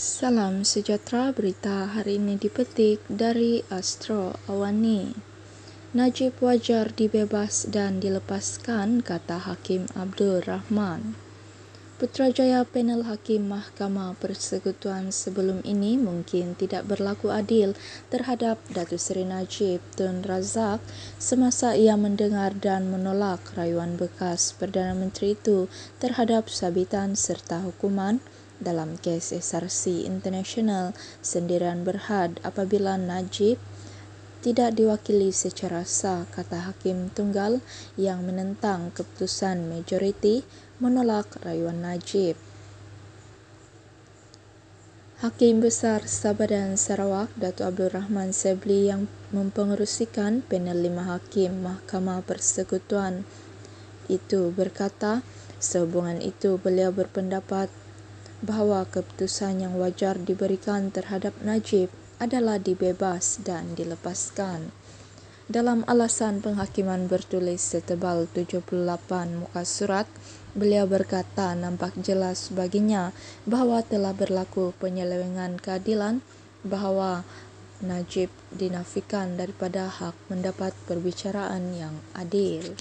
Salam sejahtera berita hari ini dipetik dari Astro Awani. Najib Wajar dibebas dan dilepaskan kata Hakim Abdul Rahman. Putrajaya panel hakim Mahkamah Persekutuan sebelum ini mungkin tidak berlaku adil terhadap Datu Seri Najib Tun Razak semasa ia mendengar dan menolak rayuan bekas Perdana Menteri itu terhadap sabitan serta hukuman dalam kes SRC International sendirian berhad apabila Najib tidak diwakili secara sah, kata hakim tunggal yang menentang keputusan majoriti menolak rayuan Najib. Hakim Besar dan Sarawak Datuk Abdul Rahman Sebli yang mempengerusikan panel lima hakim Mahkamah Persekutuan itu berkata sehubungan itu beliau berpendapat bahawa keputusan yang wajar diberikan terhadap Najib adalah dibebas dan dilepaskan. Dalam alasan penghakiman bertulis setebal 78 muka surat, beliau berkata nampak jelas baginya bahawa telah berlaku penyelewengan keadilan bahawa Najib dinafikan daripada hak mendapat perbicaraan yang adil.